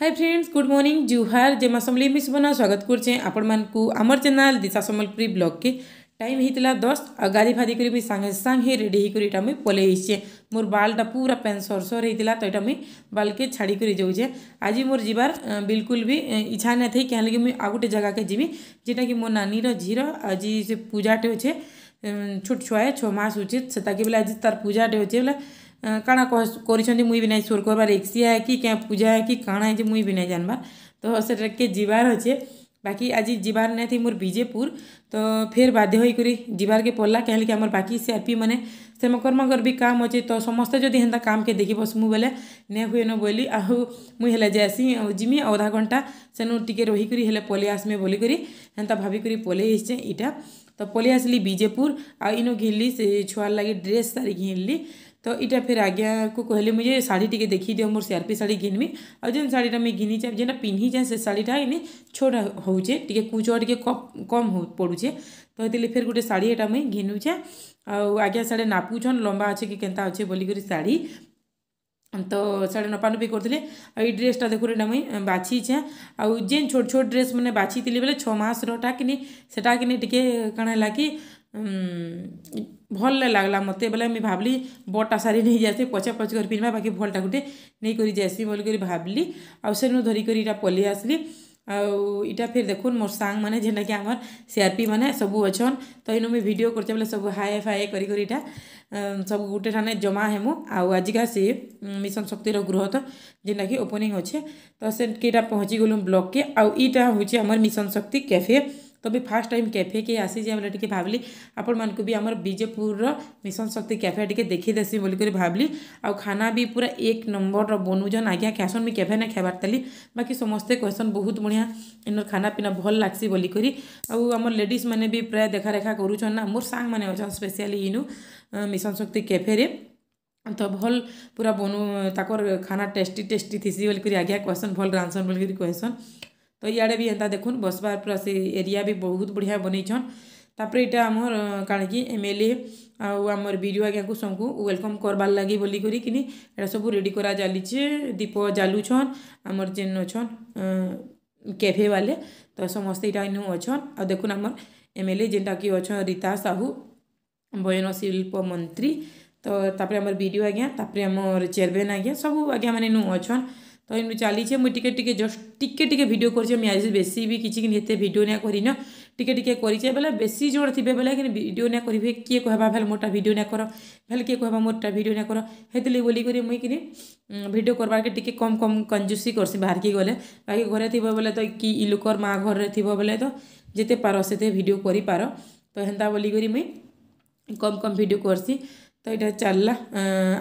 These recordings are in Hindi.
हाय फ्रेंड्स गुड मॉर्निंग जुहार जे मसमली मिस बना स्वागत करपण मानक आमर चैनल दिशा समलपुरी ब्लॉग के टाइम होता दस आ गाधी फादी कर सांगे सांग रेडी मुझे पलैसे मोर बाल्टा पूरा पैन सर सर होता तो यहाँ मुझ बाल के छाड़कर जाऊे आज मोर जीवार बिल्कुल भी इच्छा ना थी क्या मुझे आउ गोटे जगह के जीवी जेटा कि मो नानी झीर आज से पूजाटे अच्छे छोट छुआ छः मस अच्छे से बोले आज तार पूजाटे अच्छे बोला काणा कर मुई भी नहीं सोर करवा रिक्सिया है कि क्या पूजा है कि काणा है मुई भी नहीं जानवा तो सके जीवार अच्छे बाकी आज जीवार नहीं थी मोर विजेपुर तो फिर बाध्य होकर जीवार के पड़ला कहल कि आम बाकी सी आर पी मैंने सेमकर्मा भी काम अच्छे तो समस्ते जो हेता काम के देखी बसमु बोले नै हुए न बोली आउ मुई हेल्ला जैसी जिमी अधा घंटा से सेनु टे रहीकर पलि आसमें बोलिकी हेता भाविक पलिचे ईटा तो पलि आसली विजेपुर आ इनु घिनली से छुआर लगे ड्रेस सारी घिनली तो इटा फिर आज्ञा को कहले मुझे शाढ़ी टी देखी दियो मोर सिआरपी शाढ़ी घिनमी आ जेन शाढ़ीटा मुझे घिनी जाए जेना पिन्ही जाए से शाढ़ीटा इन छोट होचे टी कूच टे कम हो पड़ुचे तो ये फिर गोटे शाढ़ी एटा मुई घिनुचे आज्ञा साढ़े नापुछन लंबा अच्छे कि केन्ता अच्छे बोलिक शाढ़ी ତ ସେଟା ନପାନପି କରୁଥିଲେ ଆଉ ଏଇ ଡ୍ରେସ୍ଟା ଦେଖୁରେ ଏଇଟା ମୁଇଁ छोट ड्रेस मैंने ଛୋଟ ଛୋଟ ଡ୍ରେସ୍ ମାନେ ବାଛିଥିଲି ବେଲେ ଛଅ ମାସରଟା କିନି ସେଟା କିନି ଟିକେ କାଣା ହେଲା କି ଭଲ ଲାଗ୍ଲା ମୋତେ ବୋଲେ ମୁଇଁ ଭାବ୍ଲି ବଡ଼୍ଟା ଶାଢ଼ୀ ନେଇ ଯାଏସି ପଛେ ପଛେ କରି ପିନ୍ଧିବା ବାକି ଭଲ୍ଟା ଗୁଟେ ନେଇକରି ଯାଏସି ବୋଲିକରି ଭାବ୍ଲି ଆଉ ସେନୁ ଧରିକରି ଇଟା ପଲେଇ ଆସ୍ଲି ଆଉ ଇଟା ଫେର୍ ଦେଖୁନ୍ ମୋର୍ ସାଙ୍ଗ୍ମାନେ ଯେନ୍ଟାକି ଆମର୍ ସି ଆର୍ ପି ମାନେ ସବୁ ଅଛନ୍ ତ ଇନୁ ମୁଇଁ ଭିଡ଼ିଓ କରୁଛେ ବେଲେ ସବୁ ହାଏ ଫାଏ କରି କରି ଇଟା ସବୁ ଗୁଟେ ଠାନେ ଜମା ହେମୁ ଆଉ ଆଜିକା ସେ ମିଶନ୍ ଶକ୍ତିର ଗୃହ ତ ଯେନ୍ଟାକି ଓପନିଂ ଅଛେ ତ ସେନ୍କେ ଇଟା ପହଞ୍ଚିଗଲୁ ବ୍ଲକ୍କେ ଆଉ ଇଟା ହଉଛେ ଆମର୍ ମିଶନ୍ ଶକ୍ତି କ୍ୟାଫେ তবে ফার্স্ট টাইম ক্যাফেকে আসিছি বলে টিকি ভাবলি আপনার বি আমার বিজেপুরর মিশন শক্তি ক্যাফেটিকে দেখি দেসি বলি করে ভাবলি আউ খানা বি পুরা এক নম্বরর বনুজন আজ্ঞা ক্যাসন বি ক্যাফে না খাইবার তালি বাকি সমস্তে কহেসন বহুত বঢ়িয়া ইনর খানা পিনা ভাল লাগসি বলি করি আউ আমার লেডিজ মানে বি প্রায় দেখা রেখা করুছন না মোর সাং মানে অছন স্পেশালি ইনু মিশন শক্তি ক্যাফেরে ତ ଭଲ୍ ପୁରା ବନୁ ତାକର୍ ଖାନା ଟେଷ୍ଟି ଟେଷ୍ଟି ଥିସି ବୋଲିକରି ଆଜ୍ଞା କହେସନ୍ ଭଲ୍ ରାନ୍ଧସନ୍ ବୋଲିକରି କହେସନ୍ तो इे भी एंता देखु बसवार पूरा से एरिया भी बहुत बढ़िया बनईन तापर इटा आम कारण कि एम एल ए आम बीरू आज्ञा को सबको वेलकम करवार लगी बोली कर सब रेडी करा चलीचे दीप जालुन आमर जेन अच्छे कैफे वाले तो समस्ते इन आ देखु आमर एम एल ए जेनटा कि अच्छा रीता साहू बयन शिल्प मंत्री तो तापर आम बीरू आज्ञा तापर आम चेयरमैन आज्ञा सब आज्ञा मैंने अच्छा তখন চালিছে মুই টিকে টিকে জস্ট টিকে টিকে ভিডিও করছি আমি আজ বেশি বি কিছু কিনা এতে ভিডিও না করি না টিকে টিকে করিছে বেলে বেশি জন থিবে বেলে কিন্তু ভিডিও না করবে কিয়ে কহবা ভেল মোটা ভিডিও না কর ভেল কিয়ে কহবা মোটা ভিডিও না কর হেতলি বলি করে মুই কিনে ভিডিও করবার টিকে কম কম কঞ্জুসি করছি বাহারকি গলে বাকি ঘরে থিব বেলে তো কি ই লোকর মা ঘরে থিব বেলে তো যেতে পার সেতে ভিডিও করি পার তো হেন্তা বলি করি মুই কম কম ভিডিও করছি तो यहाँ चलला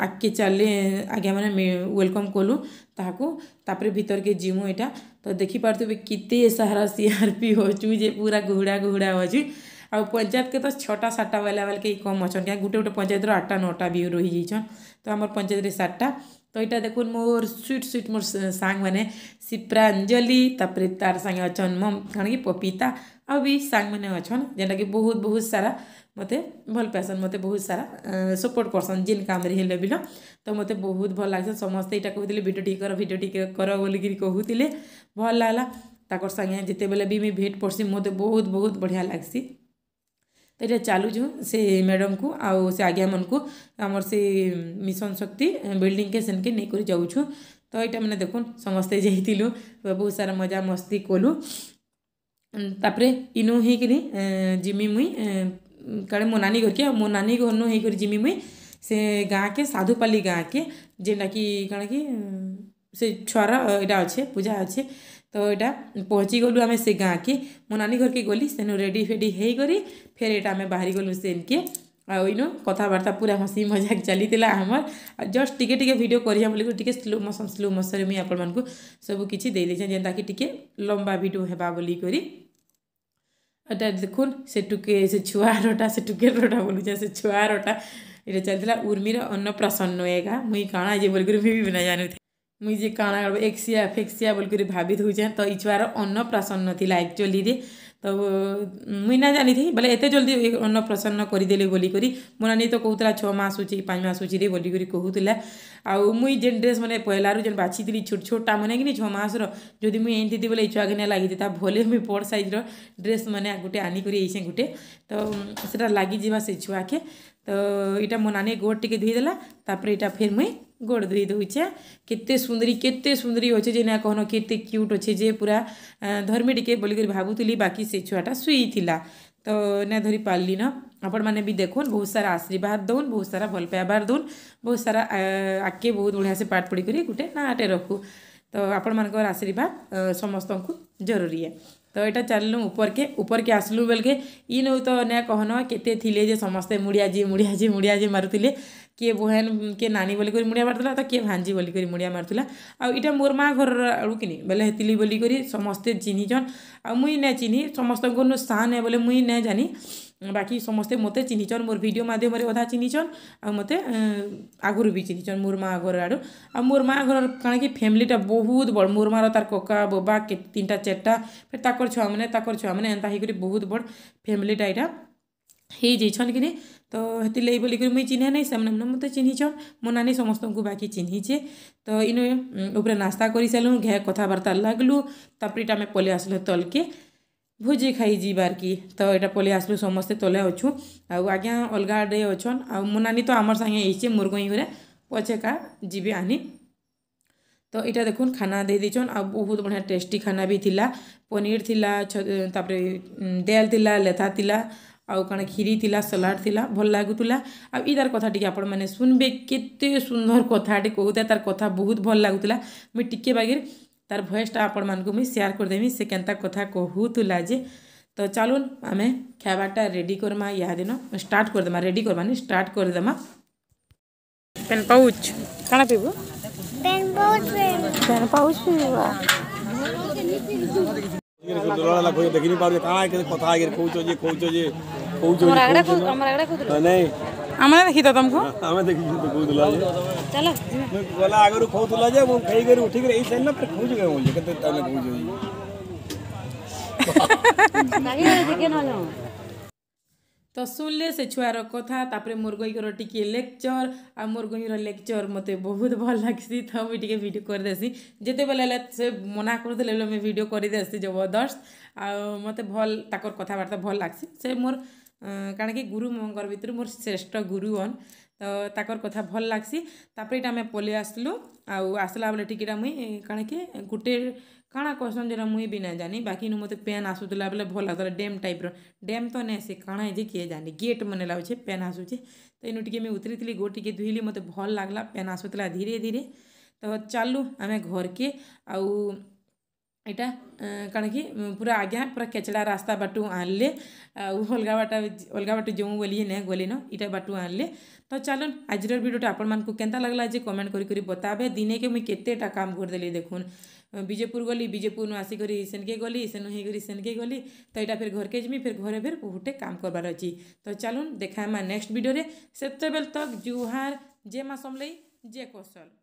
आगे चलने आगे मैंने वेलकम कलु ताकूर भितर के जीमु यहाँ तो देखी पार्थे के सारा सी आर पी अच्छे पूरा घुड़ा घुड़ा अच्छे आउ पंचायत के तो छटा सातटा बेला बेल के कम अच्छा क्या गोटे गोटे पंचायत रठटा नौटा भी रही जाइन तो आम पंचायत सातटा तो यहाँ देख मोर स्वीट स्वीट मोर सांग मैंने सी तार सांगे अच्छा मम कहीं पपिता ଆଉ ବି ସାଙ୍ଗମାନେ ଅଛନ୍ ଯେନ୍ଟାକି ବହୁତ ବହୁତ ସାରା ମୋତେ ଭଲ୍ ପାଏସନ୍ ମୋତେ ବହୁତ ସାରା ସପୋର୍ଟ କରସନ୍ ଯେନ୍ କାମରେ ହେଲେ ବିଲ ତ ମୋତେ ବହୁତ ଭଲ ଲାଗ୍ସନ୍ ସମସ୍ତେ ଏଇଟା କହୁଥିଲେ ଭିଡ଼ିଓ ଟିକେ କର ଭିଡ଼ିଓ ଟିକେ କର ବୋଲିକିରି କହୁଥିଲେ ଭଲ ଲାଗ୍ଲା ତାଙ୍କର ସାଙ୍ଗେ ଯେତେବେଳେ ବି ମୁଇଁ ଭେଟ୍ ପଡ଼୍ସି ମୋତେ ବହୁତ ବହୁତ ବଢ଼ିଆ ଲାଗ୍ସି ତ ଏଇଟା ଚାଲୁଛୁ ସେ ମ୍ୟାଡ଼ାମ୍କୁ ଆଉ ସେ ଆଜ୍ଞାମାନଙ୍କୁ ଆମର ସେ ମିଶନ ଶକ୍ତି ବିଲ୍ଡିଂକେ ସେନ୍କେ ନେଇକରି ଯାଉଛୁ ତ ଏଇଟା ମାନେ ଦେଖୁନ୍ ସମସ୍ତେ ଯାଇଥିଲୁ ବହୁତ ସାରା ମଜା ମସ୍ତି କଲୁ तापर इनु हेकि जिमी मुई कड़े मो नानी घर के मो नानी घर नु हेकर जिमी मुई से गाँ के साधुपाली गाँ के जेटा कि कण कि से छुआर यहाँ अच्छे पूजा अच्छे तो यहाँ पहुँची गलु आम से गाँ के मो नानी घर के गली रेडी फेडी हो फेर यहाँ आम बाहरी गलु सेन के ଆଉ ଇନୁ କଥାବାର୍ତ୍ତା ପୁରା ହସି ମଜାକ ଚାଲିଥିଲା ଆମର ଜଷ୍ଟ ଟିକେ ଟିକେ ଭିଡ଼ିଓ କରିବା ବୋଲିକରି ଟିକେ ସ୍ଲୋ ମୋସନ୍ ସ୍ଲୋ ମୋସନ୍ରେ ମୁଇଁ ଆପଣମାନଙ୍କୁ ସବୁ କିଛି ଦେଇ ଦେଇଛେଁ ଯେନ୍ତାକି ଟିକେ ଲମ୍ବା ଭିଡ଼ିଓ ହେବା ବୋଲିକରି ଏଇଟା ଦେଖୁନ୍ ସେ ଟୁକେ ସେ ଛୁଆରଟା ସେ ଟୁକେଲରଟା ବୋଲୁଛେ ସେ ଛୁଆରଟା ଏଇଟା ଚାଲିଥିଲା ଉର୍ମିର ଅନ୍ନପ୍ରାସନ୍ନ ଏକା ମୁଇଁ କାଣା ଯେ ବୋଲିକରି ମୁଇଁ ବି ବିନା ଜାଣୁଥିଲି ମୁଇଁ ଯେ କାଣା ଏକ୍ସିଆ ଫେକ୍ସିଆ ବୋଲିକରି ଭାବି ଦେଉଛେଁ ତ ଏଇ ଛୁଆର ଅନ୍ନପ୍ରାସନ୍ନ ଥିଲା ଆକ୍ଚୁଆଲିରେ ତ ମୁଇଁ ନା ଜାଣିଥି ବୋଲେ ଏତେ ଜଲ୍ଦି ଅନ୍ନପ୍ରସନ୍ନ କରିଦେଲେ ବୋଲିକରି ମୋ ନାନୀ ତ କହୁଥିଲା ଛଅ ମାସ ଅଛି ପାଞ୍ଚ ମାସ ଅଛିରେ ବୋଲିକରି କହୁଥିଲା ଆଉ ମୁଇଁ ଯେନ୍ ଡ୍ରେସ୍ ମାନେ ପହିଲାରୁ ଯେନ୍ ବାଛିଥିଲି ଛୋଟ ଛୋଟଟା ମାନେ କିନି ଛଅ ମାସର ଯଦି ମୁଇଁ ଏଣିଥିତି ବୋଲେ ଏଇ ଛୁଆକେ ନାଇଁ ଲାଗିଥିତା ଭଲେ ମୁଇଁ ବଡ଼ ସାଇଜ୍ର ଡ୍ରେସ୍ ମାନେ ଗୋଟେ ଆନିକରି ଏଇଛେଁ ଗୋଟେ ତ ସେଟା ଲାଗିଯିବା ସେ ଛୁଆକେ ତ ଇଟା ମୋ ନାନୀ ଗୋଡ଼ ଟିକେ ଧୋଇଦେଲା ତାପରେ ଇଟା ଫେର୍ ମୁଇଁ गोड़ धोई दौचे के सुंदरी के सुंदरी अच्छे जे ना कहन के क्यूट अच्छे जे पूरा धर्मी टी बोल भावुली बाकी से छुआटा थी तो ना धरी पार्ली न आपण मैंने भी देखन बहुत सारा आशीर्वाद दौन बहुत सारा भल पाइबार दौन बहुत सारा आके बहुत बढ़िया से पाठ पढ़ी करी गोटे नाटे रखू तो आपण मान आशीर्वाद समस्त को जरूरी है तो यहाँ चलू ऊपर के ऊपर के आसलू बेल के इन तो ना कहन के समस्ते मुड़िया जी मुड़िया जी मुड़िया जी मारुले କିଏ ବୁହେନ୍ କିଏ ନାନୀ ବୋଲିକରି ମୁଡ଼ିଆ ମାରୁଥିଲା ତ କିଏ ଭାଞ୍ଜି ବୋଲିକରି ମୁଡ଼ିଆ ମାରୁଥିଲା ଆଉ ଇଟା ମୋର୍ ମା' ଘରର ଆଳୁ କିନି ବେଲେ ହେତିଲି ବୋଲିକରି ସମସ୍ତେ ଚିହ୍ନିଛନ୍ ଆଉ ମୁଇଁ ନାଇଁ ଚିହ୍ନି ସମସ୍ତଙ୍କର୍ନୁ ସାନ୍ ବୋଲେ ମୁଇଁ ନାଇଁ ଜାନି ବାକି ସମସ୍ତେ ମୋତେ ଚିହ୍ନିଛନ୍ ମୋର ଭିଡ଼ିଓ ମାଧ୍ୟମରେ ଅଧା ଚିହ୍ନିଛନ୍ ଆଉ ମୋତେ ଆଗରୁ ବି ଚିହ୍ନିଛନ୍ ମୋର ମା' ଘର ଆଡ଼ୁ ଆଉ ମୋର ମା' ଘରର କାଣା କି ଫ୍ୟାମିଲିଟା ବହୁତ ବଡ଼ ମୋର ମା'ର ତାର କକା ବୋବା ତିନିଟା ଚାରିଟା ଫେର୍ ତାଙ୍କର ଛୁଆମାନେ ତାଙ୍କର ଛୁଆମାନେ ଏନ୍ତା ହେଇକରି ବହୁତ ବଡ଼ ଫ୍ୟାମିଲିଟା ଏଇଟା ହେଇଯାଇଛନ୍ କିନି ତ ହେଥିର୍ଲାଗି ବୋଲିକରି ମୁଇଁ ଚିହ୍ନେ ନାଇଁ ସେମାନେ ମାନେ ମୋତେ ଚିହ୍ନିଛନ୍ ମୋ ନାନୀ ସମସ୍ତଙ୍କୁ ବାକି ଚିହ୍ନିଛେ ତ ଇନୁ ଉପରେ ନାସ୍ତା କରିସାରିଲୁ ଘେ କଥାବାର୍ତ୍ତା ଲାଗଲୁ ତାପରେ ଇଟା ଆମେ ପଲେଇ ଆସିଲୁ ତଲ୍କେ ଭୋଜି ଖାଇ ଯିବାର୍ କି ତ ଏଇଟା ପଲେଇ ଆସିଲୁ ସମସ୍ତେ ତଲେ ଅଛୁ ଆଉ ଆଜ୍ଞା ଅଲଗା ଆଡ଼େ ଅଛନ୍ ଆଉ ମୋ ନାନୀ ତ ଆମର୍ ସାଙ୍ଗେ ହେଇଛେ ମୋର୍ ଗଇଁ ଘରେ ପଛେ କା ଯିବେ ଆନି ତ ଏଇଟା ଦେଖୁନ୍ ଖାନା ଦେଇ ଦେଇଛନ୍ ଆଉ ବହୁତ ବଢ଼ିଆ ଟେଷ୍ଟି ଖାନା ବି ଥିଲା ପନିର୍ ଥିଲା ତାପରେ ଦେଲ୍ ଥିଲା ଲେଥା ଥିଲା ଆଉ କାଣା କ୍ଷୀରି ଥିଲା ସଲାଡ଼ ଥିଲା ଭଲ ଲାଗୁଥିଲା ଆଉ ଇତାର କଥା ଟିକେ ଆପଣମାନେ ଶୁନବେ କେତେ ସୁନ୍ଦର କଥାଟେ କହୁଥାଏ ତାର କଥା ବହୁତ ଭଲ ଲାଗୁଥିଲା ମୁଇଁ ଟିକେ ବାଗିର ତାର ଭଏସ୍ଟା ଆପଣମାନଙ୍କୁ ମୁଇଁ ସେୟାର କରିଦେମି ସେ କେନ୍ତା କଥା କହୁଥିଲା ଯେ ତ ଚାଲୁନ୍ ଆମେ ଖାଇବାଟା ରେଡ଼ି କରମା ଇହାଦିନ ଷ୍ଟାର୍ଟ କରିଦେମା ରେଡ଼ି କରବାନି ଷ୍ଟାର୍ଟ କରିଦେମା ପେନ୍ ପାଉଚ୍ କାଣା ପିଇବୁ ପେନ୍ ପାଉଚ୍ ପିଇବା ଦେଖିନି ପାରୁଛେ କାଣା କେତେ କଥା ଆଗରେ କହୁଛ ଯେ କହୁଛ ଯେ ଆମର ଆଗଡ଼ା ଆମର ଆଗଡ଼ା କହୁଥିଲୁ ନାଇଁ ଆମେ ଦେଖି ତ ତମକୁ ଆମେ ଦେଖି ତ କହୁଥିଲା ଯେ ଚାଲ ଗଲା ଆଗରୁ କହୁଥିଲା ଯେ ମୁଁ ଖାଇ କରି ଉଠି କରି ଏଇ ସାଇନ୍ ନା କହୁଛି ତ ଶୁଣିଲେ ସେ ଛୁଆର କଥା ତାପରେ ମୋର ଗୋଇଙ୍କର ଟିକେ ଲେକ୍ଚର୍ ଆଉ ମୋର ଗୋଇର ଲେକ୍ଚର୍ ମୋତେ ବହୁତ ଭଲ ଲାଗ୍ସି ତ ମୁଇଁ ଟିକେ ଭିଡ଼ିଓ କରିଦେସି ଯେତେବେଳେ ହେଲେ ସେ ମନା କରୁଥିଲେ ବେଲେ ମୁଇଁ ଭିଡ଼ିଓ କରିଦେସି ଜବରଦସ୍ତ ଆଉ ମୋତେ ଭଲ ତାଙ୍କର କଥାବାର୍ତ୍ତା ଭଲ ଲାଗ୍ସି ସେ ମୋର କାଣା କି ଗୁରୁମଙ୍କର ଭିତରୁ ମୋର ଶ୍ରେଷ୍ଠ ଗୁରୁ ଅନ୍ ତ ତାଙ୍କର କଥା ଭଲ ଲାଗ୍ସି ତାପରେ ଏଇଟା ଆମେ ପଲେଇ ଆସିଲୁ ଆଉ ଆସିଲା ବେଳେ ଟିକେଟା ମୁଇଁ କାଣା କି ଗୁଟେ କାଣା କହୁସନ୍ ଯେଟା ମୁଇଁ ବି ନାଇଁ ଜାନି ବାକି ନୁ ମୋତେ ପେନ୍ ଆସୁଥିଲା ବେଲେ ଭଲ ଲାଗୁଥିଲା ଡ୍ୟାମ୍ ଟାଇପ୍ର ଡ୍ୟାମ୍ ତ ନାଇଁ ସେ କାଣା ହେଇଛି କିଏ ଜାନି ଗେଟ୍ ମାନେ ଲାଗୁଛେ ପେନ୍ ଆସୁଛେ ତ ଇନୁ ଟିକେ ମୁଇଁ ଉତରିଥିଲି ଗୋ ଟିକେ ଧୁଇଲି ମୋତେ ଭଲ ଲାଗ୍ଲା ପେନ୍ ଆସୁଥିଲା ଧୀରେ ଧୀରେ ତ ଚାଲୁ ଆମେ ଘରକେ ଆଉ ଏଇଟା କାଣା କି ପୁରା ଆଜ୍ଞା ପୁରା କେଚଡ଼ା ରାସ୍ତା ବାଟୁ ଆଣିଲେ ଆଉ ଅଲଗା ବାଟ ଅଲଗା ବାଟ ଯେଉଁ ବୋଲି ନାଇଁ ଗଲିନ ଇଟା ବାଟୁ ଆଣିଲେ ତ ଚାଲନ୍ ଆଜିର ଭିଡ଼ିଓଟା ଆପଣମାନଙ୍କୁ କେନ୍ତା ଲାଗଲା ଯେ କମେଣ୍ଟ କରି କରି ବତାବେ ଦିନେକେ ମୁଇଁ କେତେଟା କାମ କରିଦେଲି ଦେଖୁନ୍ ବିଜେପୁର ଗଲି ବିଜେପୁରନୁ ଆସିକରି ସେନ୍କେ ଗଲି ସେନୁ ହେଇକରି ସେନ୍କେ ଗଲି ତ ଏଇଟା ଫେର୍ ଘରକେ ଯିମି ଫେର୍ ଘରେ ଫେର୍ ବହୁଟେ କାମ କରବାର ଅଛି ତ ଚାଲୁନ୍ ଦେଖାମା ନେକ୍ସଟ ଭିଡ଼ିଓରେ ସେତେବେଳେ ତକ୍ ଜୁହାର ଜେ ମା ସମଲେଇ ଜେ କୌଶଲ